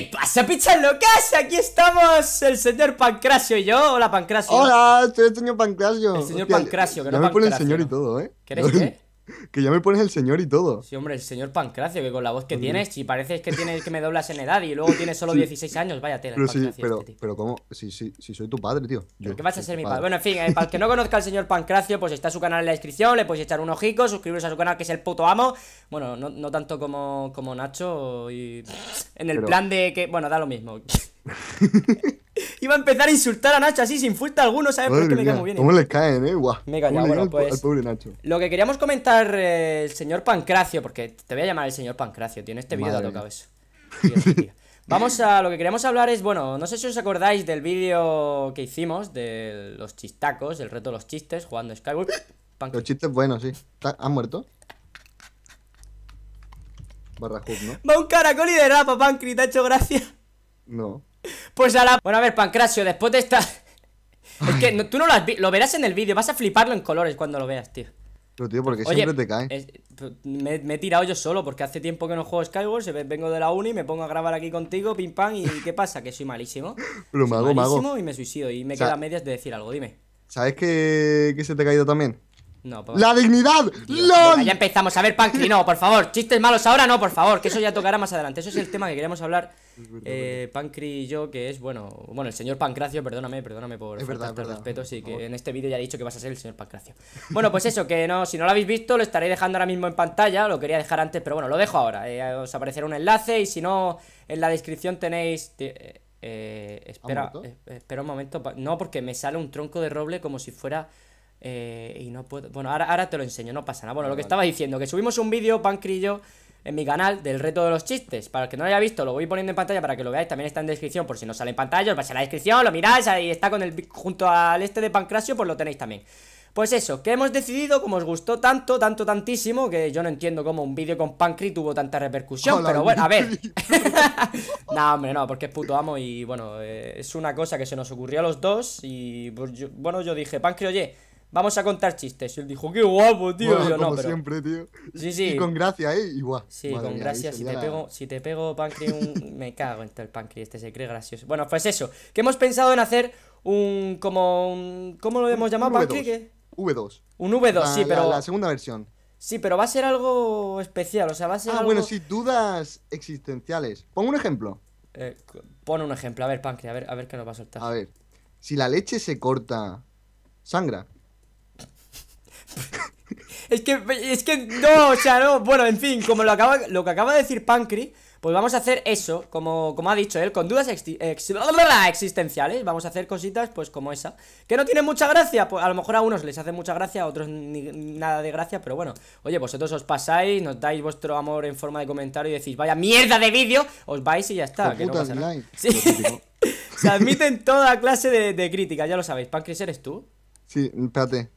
¿Qué pasa, pizza locas? Aquí estamos el señor Pancracio y yo. Hola, Pancracio. Hola, soy el señor Pancracio. El señor Pancrasio, Pancracio, que no me Pancracio, el señor y todo, ¿eh? ¿Querés qué? que ya me pones el señor y todo. Sí, hombre, el señor Pancracio, que con la voz que tienes, si pareces que tienes que me doblas en edad y luego tienes solo 16 años, vaya tela. Pero, pero, este, pero ¿cómo? Si, si si soy tu padre, tío. ¿Qué vas a ser mi padre? Bueno, en fin, eh, para el que no conozca al señor Pancracio, pues está su canal en la descripción, le podéis echar un ojico, suscribiros a su canal, que es el puto amo. Bueno, no, tanto como, como Nacho, y en el plan de que, bueno, da lo mismo. Iba a empezar a insultar a Nacho así, sin falta alguno, ¿sabes? por qué me cae muy bien. ¿Cómo le caen, eh? Guau. Me he pues. Lo que queríamos comentar, eh, el señor Pancracio, porque te voy a llamar el señor Pancracio, tiene este vídeo te ha tocado eso. Vamos a lo que queríamos hablar es, bueno, no sé si os acordáis del vídeo que hicimos de los chistacos, el reto de los chistes, jugando Skyward. Los chistes buenos, sí. ¿Han muerto? Barra ¿no? Va un caracol y rapa, Pancri, te ha hecho gracia. No. Pues a la... Bueno, a ver, Pancracio, después de esta... es que tú no lo has lo verás en el vídeo, vas a fliparlo en colores cuando lo veas, tío. Pero tío, porque siempre te caen. Pues, me, he tirado yo solo porque hace tiempo que no juego Skyward, vengo de la uni, me pongo a grabar aquí contigo, pim pam, y ¿qué pasa? Que soy malísimo. Lo me hago, malísimo y me suicido y me queda medias de decir algo, dime. ¿Sabes qué se te ha caído también? No, La dignidad. ya empezamos. A ver, Pancri no, por favor. Chistes malos ahora, no, por favor. Que eso ya tocará más adelante. Eso es el tema que queríamos hablar. Eh, Pancri y yo, que es, bueno, bueno, el señor Pancracio, perdóname, perdóname por el respeto. Sí, que en este vídeo ya he dicho que vas a ser el señor Pancracio. Bueno, pues eso, que no, si no lo habéis visto, lo estaré dejando ahora mismo en pantalla. Lo quería dejar antes, pero bueno, lo dejo ahora. Eh, os aparecerá un enlace y si no, en la descripción tenéis. Eh, eh, espera, eh, espera un momento. No, porque me sale un tronco de roble como si fuera eh, y no puedo. Bueno, ahora, te lo enseño, no pasa nada. Bueno, lo que estaba diciendo, que subimos un vídeo, Pancrillo, en mi canal del reto de los chistes. Para el que no lo haya visto, lo voy poniendo en pantalla para que lo veáis. También está en descripción, por si no sale en pantalla, os vais a la descripción, lo miráis, ahí está con el junto al este de Pancrasio, pues lo tenéis también. Pues eso, que hemos decidido, como os gustó tanto, tanto, tantísimo, que yo no entiendo cómo un vídeo con Pancri tuvo tanta repercusión, pero bueno, a ver. no, hombre, no, porque es puto amo y bueno, eh, es una cosa que se nos ocurrió a los dos y pues bueno, yo dije, Pancri, oye, vamos a contar chistes. él dijo, qué guapo, tío. yo, siempre, tío. Sí, sí. Y con gracia, ¿eh? Igual. Sí, con gracia. Si te, pego, si te pego me cago en todo el páncreas. Este se cree gracioso. Bueno, pues eso. Que hemos pensado en hacer un... como ¿Cómo lo hemos llamado? ¿Páncreas? V2. Un V2, sí, pero... La, segunda versión. Sí, pero va a ser algo especial, o sea, va a ser... Ah, bueno, sí, dudas existenciales. Pongo un ejemplo. Eh, pon un ejemplo, a ver, páncreas, a ver, a ver qué nos va a soltar. A ver, si la leche se corta, sangra. Es que, es que, no, o sea, no Bueno, en fin, como lo, acaba, lo que acaba de decir Pancri Pues vamos a hacer eso, como, como ha dicho él Con dudas existenciales Vamos a hacer cositas, pues como esa Que no tiene mucha gracia, pues a lo mejor a unos les hace mucha gracia A otros ni, nada de gracia Pero bueno, oye, vosotros os pasáis Nos dais vuestro amor en forma de comentario Y decís, vaya mierda de vídeo, os vais y ya está Se admiten toda clase de, críticas, ya lo sabéis Pankri, ¿eres tú? Sí, espérate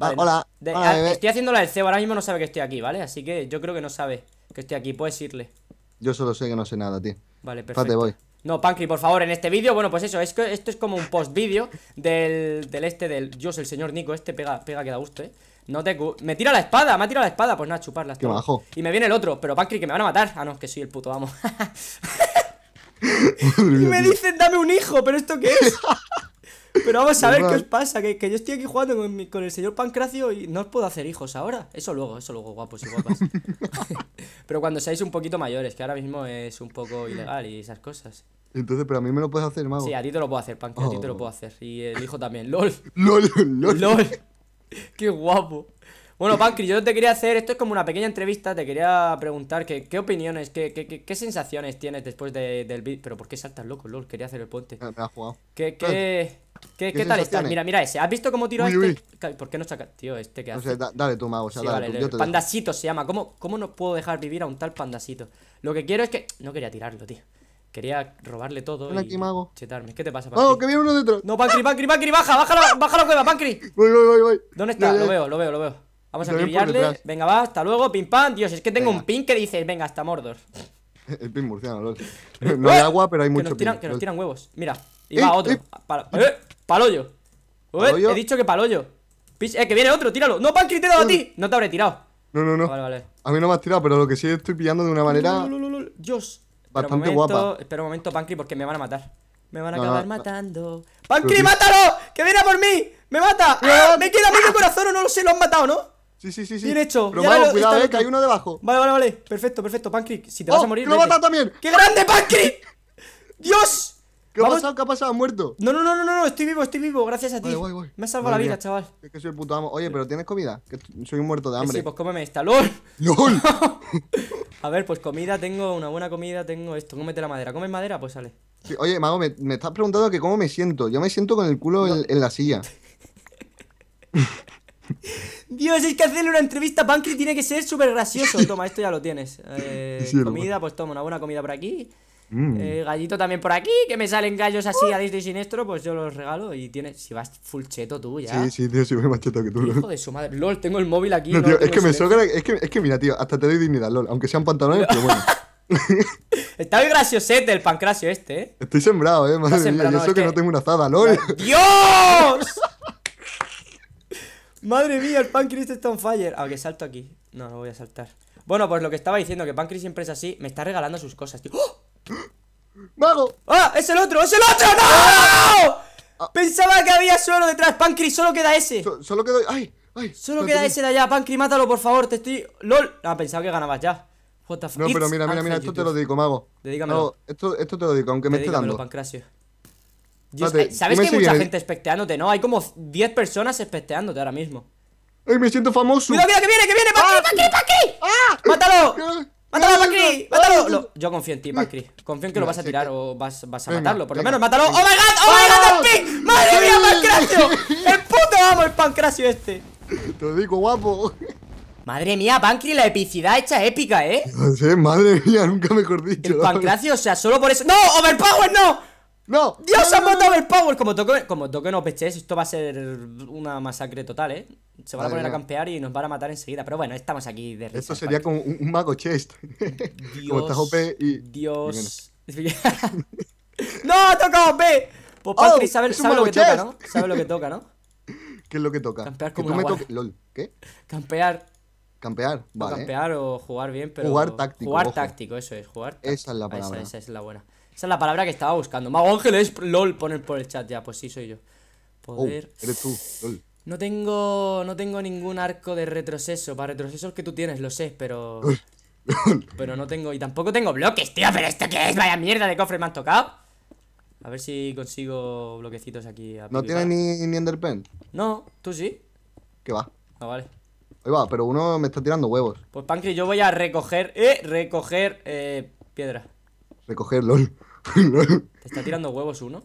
Vale, hola. Ah, estoy haciendo la del cebo, ahora mismo no sabe que estoy aquí, ¿vale? Así que yo creo que no sabe que estoy aquí, puedes irle. Yo solo sé que no sé nada, tío. Vale, perfecto. voy. No, Pankri, por favor, en este vídeo, bueno, pues eso, es que esto es como un post vídeo del, este, del Dios, el señor Nico, este pega, pega que da gusto, eh. No te Me tira la espada, me ha tirado la espada, pues nada, chuparla. Qué Y me viene el otro, pero Pankri, que me van a matar. Ah, no, que soy el puto amo. y me dicen, dame un hijo, pero ¿esto qué es? Pero vamos a ver qué os pasa, que, yo estoy aquí jugando con, el señor Pancracio y no os puedo hacer hijos ahora. Eso luego, eso luego, guapos y guapas. pero cuando seáis un poquito mayores, que ahora mismo es un poco ilegal y esas cosas. Entonces, pero a mí me lo puedes hacer, mago. Sí, a ti te lo puedo hacer, Pancracio, a ti te lo oh. puedo hacer. Y el hijo también. LOL. LOL, LOL. LOL. Qué guapo. Bueno, Pancri, yo te quería hacer, esto es como una pequeña entrevista, te quería preguntar qué opiniones, qué, sensaciones tienes después de, del beat. Pero ¿por qué saltas loco, LOL? Quería hacer el puente. Ah, me ha jugado. ¿Qué, qué, ah. qué, qué tal está? Mira, mira ese. ¿Has visto cómo tiró a este? ¿Por qué no saca? Tío, este que hace. dale tú, mago. O sea, dale, tú, pandasito se llama. ¿Cómo, ¿Cómo no puedo dejar vivir a un tal pandasito? Lo que quiero es que. No quería tirarlo, tío. Quería robarle todo Ven y mago. chetarme. ¿Qué te pasa, Pancri? Mago, que viene uno dentro! No, Pancri, Pancri, Pancri, baja, baja la, baja la cueva, Pancri. Voy, voy, voy, ¿Dónde está? Lo veo, lo veo, lo veo. Vamos a pillarle Venga, va, hasta luego, pim pam. Dios, es que tengo un pin que dice, venga, hasta Mordor. El pin murciano, lol. Eh, no hay eh, agua, pero hay que mucho pin, Que nos tiran huevos. Mira, y eh, va otro. Eh, ah, eh, He dicho que palollo Eh, que viene otro, tíralo. No, Pankri, te he dado a ti. No te habré tirado. No, no, no. Vale, vale. A mí no me has tirado, pero lo que sí estoy pillando de una manera. Dios. Bastante guapa. Espera un momento, Pankri, porque me van a matar. Me van a acabar matando. Pankri, mátalo! ¡Que viene por mí! ¡Me mata! Ah, ¡Me queda medio corazón o no lo sé! ¡Lo han matado, no! Sí, sí, sí, sí. Bien hecho. Pero cuidado, eh, que hay uno debajo. Vale, vale, vale. Perfecto, perfecto. pancrick. si te oh, vas a morir. ¡Lo mata también! ¡Qué grande, Pancrick! ¡Dios! ¿Qué ha pasado? ¿Qué ha pasado? muerto? No, no, no, no, no, estoy vivo, estoy vivo, gracias a ti. Me has salvado la vida, chaval. Es que soy el puto amo. Oye, pero ¿tienes comida? Que soy un muerto de hambre. Sí, pues cómeme esta. ¡Lol! ¡Lol! a ver, pues comida, tengo una buena comida, tengo esto. Cómete la madera. ¿Comes madera? Pues sale. oye, Mago, me, estás preguntando que cómo me siento. Yo me siento con el culo en, la silla. Dios, es que hacerle una entrevista a Pancri tiene que ser súper gracioso. Toma, esto ya lo tienes. Eh, comida, pues toma, una buena comida por aquí. Mm. Eh, gallito también por aquí, que me salen gallos así a diestro y siniestro, pues yo los regalo y tienes. Si vas full cheto tú ya. Sí, sí, tío, si voy más cheto que tú. Hijo de su madre. LOL, tengo el móvil aquí. No, es que me sobra. Es que, es que mira, tío, hasta te doy dignidad, LOL. Aunque sean pantalones, pero bueno. Está muy graciosete el pancracio este, eh. Estoy sembrado, eh, madre mía, y eso que, que, este. no tengo una azada, LOL. ¡Dios! Madre mía, el Pancris está on fire. Aunque ah, salto aquí. No, no voy a saltar. Bueno, pues lo que estaba diciendo, que Pancris siempre es así, me está regalando sus cosas, tío. ¡Oh! ¡Mago! ¡Ah! ¡Es el otro! ¡Es el otro! ¡No! Ah. Pensaba que había suelo detrás, Pancris, solo queda ese. solo queda. ¡Ay! ¡Ay! Solo queda ese de allá, Pancris, mátalo, por favor, te estoy. ¡Lol! Ah, pensaba que ganabas ya. No, pero mira, mira, mira, esto te lo dedico, mago. Dedícamelo. No, esto, esto te lo dedico, aunque me esté dando. Pancrasio. ¿Sabes que hay mucha gente especteándote, no? Hay como 10 personas especteándote ahora mismo. ¡Ay, me siento famoso! Mira, mira, que viene, que viene! ¡Pacri, ¡Ah! Pacri, ah, ¡Ah! ¡Mátalo! ¡Mátalo, Pacri! Ah, ¡Mátalo! Ah, yo confío en ti, Pacri. Confío en que lo vas a tirar o vas, a matarlo. Por lo menos, mátalo. ¡Oh my god! ¡Oh my god! ¡El pick! ¡Madre mía, Pancrasio! ¡El puto amo, el pancrasio este! Te lo digo, guapo. Madre mía, Pancri, la epicidad hecha épica, ¿eh? No sé, madre mía, nunca mejor dicho. El Pancracio, o sea, solo por eso... ¡No! ¡Overpower, no! ¡No! ¡Dios, ha matado el power! Como toque, como toque no peches, esto va a ser una masacre total, ¿eh? Se van a poner a campear y nos van a matar enseguida. Pero bueno, estamos aquí de risa, Esto sería como un, mago chest. Dios. Dios. ¡No! ¡Toca OP! Pues patrick oh, sabe, lo que toca, ¿no? Sabe lo que toca, ¿no? ¿Qué es lo que toca? Campear como LOL. ¿Qué? Campear. Campear, vale. O campear o jugar bien, pero. Jugar táctico. Jugar táctico, eso es. Jugar táctico. Esa es la palabra. esa, esa es la buena. Esa es la palabra que estaba buscando. Mago Ángel es LOL, poner por el chat ya, pues sí, soy yo. Oh, Poder. eres tú, LOL. No tengo, no tengo ningún arco de retroceso. Para retrocesos que tú tienes, lo sé, pero. pero no tengo. Y tampoco tengo bloques, tío. Pero esto que es, vaya mierda de cofre me han tocado. A ver si consigo bloquecitos aquí. ¿No tiene ni, ni Enderpen? No, tú sí. ¿Qué va? Ah, vale. Ahí va, pero uno me está tirando huevos. Pues Pancri, yo voy a recoger, eh, recoger, eh, piedra. Recoger, lol. ¿Te está tirando huevos uno?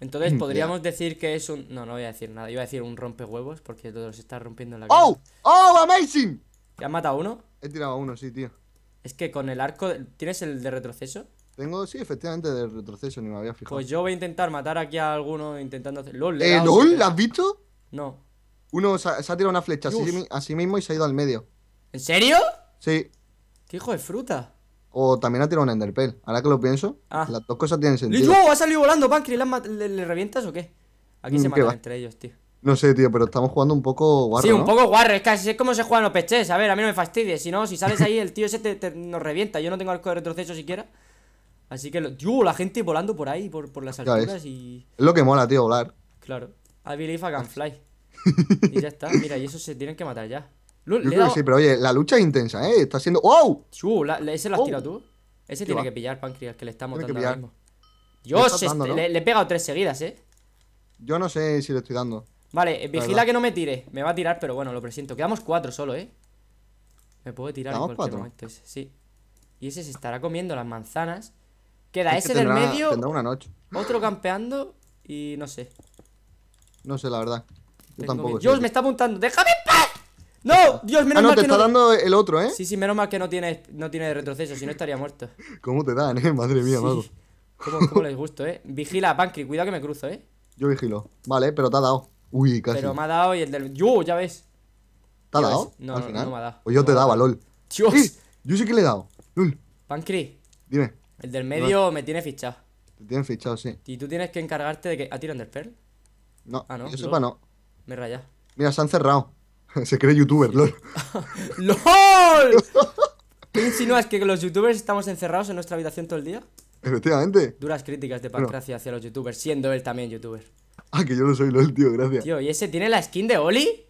Entonces mm, podríamos decir que es un... No, no voy a decir nada. Iba a decir un rompehuevos porque todos se está rompiendo la ¡Oh! ¡Oh, amazing! ¿Te has matado uno? He tirado uno, sí, tío. Es que con el arco... ¿Tienes el de retroceso? Tengo, sí, efectivamente, de retroceso, ni me había fijado. Pues yo voy a intentar matar aquí a alguno intentando hacer... ¡Lol! ¿La ¿Eh, has visto? No. Uno se ha, tirado una flecha a mismo y se ha ido al medio. ¿En serio? Sí. ¡Qué hijo de fruta! O también ha tirado un Enderpearl. Ahora que lo pienso, ah. las dos cosas tienen sentido. ¡Oh! Ha salido volando, Pankri! le, le revientas o qué? Aquí mm, se matan entre ellos, tío. No sé, tío, pero estamos jugando un poco guarro. Sí, un poco guarro. Es que como se juegan los peches. A ver, a mí no me fastidies. Si no, si sales ahí, el tío ese te, nos revienta. Yo no tengo arco de retroceso siquiera. Así que, la gente volando por ahí, por, las alturas y. Es lo que mola, tío, volar. Claro. I believe I can fly. y ya está. Mira, y eso se tienen que matar ya. Yo creo que sí, pero oye, la lucha es intensa, ¿eh? Está siendo. ¡Wow! ese lo has ¡Oh! tirado tú. Ese tiene que pillar, Pancreas, que le estamos dando ahora mismo. Dios, este, le, este, he pegado tres seguidas, ¿eh? Yo no sé si le estoy dando. Vale, vigila que no me tire. Me va a tirar, pero bueno, lo presiento. Quedamos cuatro solo, ¿eh? Me puedo tirar en cualquier cuatro? momento. sí. Y ese se estará comiendo las manzanas. Queda ese del medio. una noche. Otro campeando y no sé. No sé, la verdad. Yo tampoco. Dios, me está apuntando. ¡Déjame ¡No! Dios, menos ah, no, te está dando el otro, ¿eh? Sí, sí, menos mal que no tiene, no tiene retroceso, si no estaría muerto. ¿Cómo te dan, eh? Madre mía, sí. mago. ¿Cómo, les gusto, eh? Vigila, Pankri, cuidado que me cruzo, eh. Yo vigilo. Vale, pero te ha dado. Uy, casi. Pero me ha dado y el del. ¡Yo! Ya ves. ¿Te ha dado? No, no, me ha dado. O pues yo te daba, LOL. ¡Dios! Yo sí que le he dado. ¡Lol! Pankri Dime. El del medio me tiene fichado. Te tiene fichado, sí. Y tú tienes que encargarte de que. ¿Ha tirado del perl? No. Ah, no. Yo sepa, no. Me raya. Mira, se han cerrado. Se cree youtuber, LOL. ¡LOL! ¿Tú insinúas que los youtubers estamos encerrados en nuestra habitación todo el día? Efectivamente. Duras críticas de Pancracia hacia los youtubers, siendo él también youtuber. Ah, que yo no soy LOL, tío, gracias. Tío, ¿y ese tiene la skin de Oli?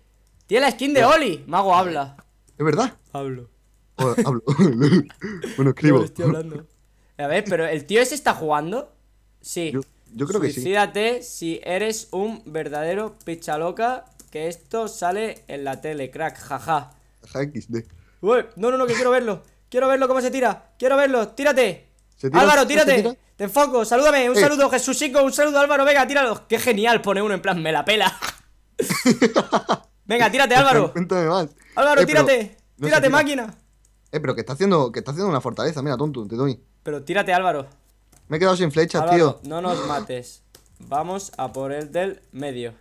¡Tiene la skin de Oli! Mago habla. ¿Es verdad? Hablo. bueno, escribo. A ver, pero ¿el tío ese está jugando? Sí. Yo, creo que sí. Suicídate si eres un verdadero pichaloca que esto sale en la tele, crack, jaja. XD. no, no, no, que quiero verlo. Quiero verlo cómo se tira. Quiero verlo, tírate. Álvaro, tírate. Te enfoco, salúdame. Un eh. saludo, Jesúsico, Un saludo, Álvaro. Venga, tíralo. Qué genial, pone uno en plan, me la pela. Venga, tírate, Álvaro. Álvaro, eh, tírate. tírate, máquina. Eh, pero que está haciendo, está haciendo una fortaleza, mira, tonto, te doy. Pero tírate, Álvaro. Me he quedado sin flechas, tío. No nos mates. Vamos a por el del medio.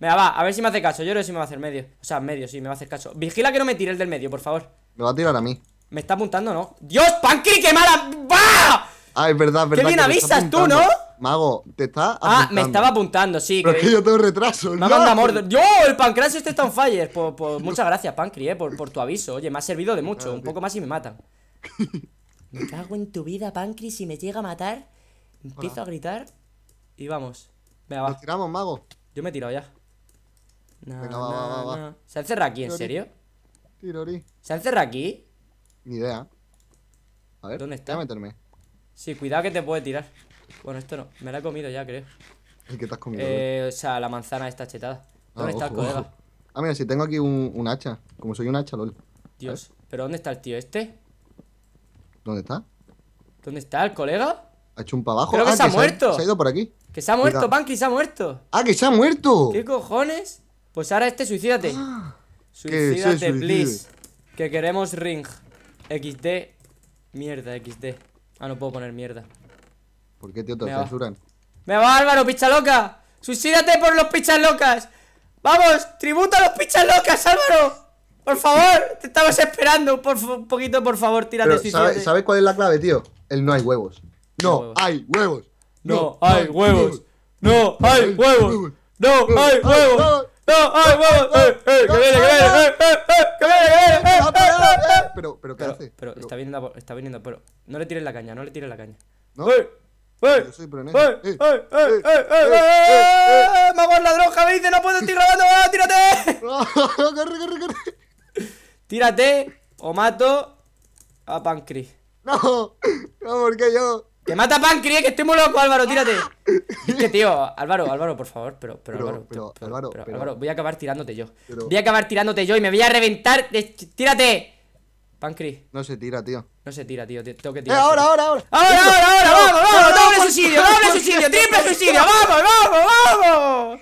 Venga, va, a ver si me hace caso. Yo no sé si me va a hacer medio. O sea, medio, sí, me va a hacer caso. Vigila que no me tire el del medio, por favor. Me va a tirar a mí. Me está apuntando, ¿no? ¡Dios, pankri qué mala! ¡Va! Ah, es verdad, es verdad. Qué bien avisas tú, ¿no? Mago, te está apuntando. Ah, me estaba apuntando, sí. Pero es que yo tengo retraso. Me mandado a morder ¡Yo! El Pancras este está on fire. Por, pues, por... Pues, muchas gracias, pankri eh, por, por, tu aviso. Oye, me ha servido de mucho. Un poco más y me matan. me cago en tu vida, pankri Si me llega a matar, empiezo a gritar y vamos. Venga, va. tiramos, mago. Yo me he tirado ya. No, Venga, va, va, va, ¿Se encerra aquí, en serio? Tirori. ¿Se encerra aquí? Ni idea. A ver, ¿dónde está? Voy a meterme. Sí, cuidado que te puede tirar. Bueno, esto no. Me la he comido ya, creo. ¿El que te has comido? Eh, o sea, la manzana está chetada. Ah, ¿Dónde está el colega? Ah, mira, si tengo aquí un, hacha. Como soy un hacha, lol. Dios, ¿pero dónde está el tío este? ¿Dónde está? ¿Dónde está el colega? Ha hecho un para abajo. Creo ah, que se ha muerto. ido por aquí. Que se ha muerto, Panky, se ha muerto. ¡Ah, que se ha muerto! ¿Qué cojones? Pues ahora este, suicídate. Ah. Suicídate, please. Que queremos ring. XD. Mierda, XD. Ah, no puedo poner mierda. ¿Por qué, tío, te censuran? ¡Me va, Álvaro, picha loca! ¡Suicídate por los pichas locas! ¡Vamos! ¡Tributo a los pichas locas, Álvaro! ¡Por favor! ¡Te estamos esperando! Por un poquito, por favor, tírate suicídate. ¿Sabes cuál es la clave, tío? El no hay huevos. No, hay huevos. No, hay huevos. No, hay huevos. No, hay huevos no, ay, vamos, eh, eh, que viene, que viene, eh, que viene, que viene, Pero, pero, ¿qué hace? Pero está viniendo, está viniendo, pero no le tires la caña, no le tires la caña. No. Yo soy pronejo. ¡Eh, eh, eh, eh, eh, ladrón, Javi, dice, no puedo, estar robando, tírate! corre, corre, corre. Tírate o mato a Pancri. No, no, porque yo... Te mata pan, ¡Que estoy muy loco, Álvaro! ¡Tírate! Es tío, Álvaro, Álvaro, por favor, pero, pero, Álvaro, pero, Álvaro, Álvaro, voy a acabar tirándote yo. Voy a acabar tirándote yo y me voy a reventar. ¡Tírate! Pankry No se tira, tío. No se tira, tío. Tengo que eh, tirar. ahora, ahora, ahora. Ahora, ahora, ahora, vamos, vamos. Doble suicidio, doble suicidio, triple suicidio. Vamos, vamos, vamos.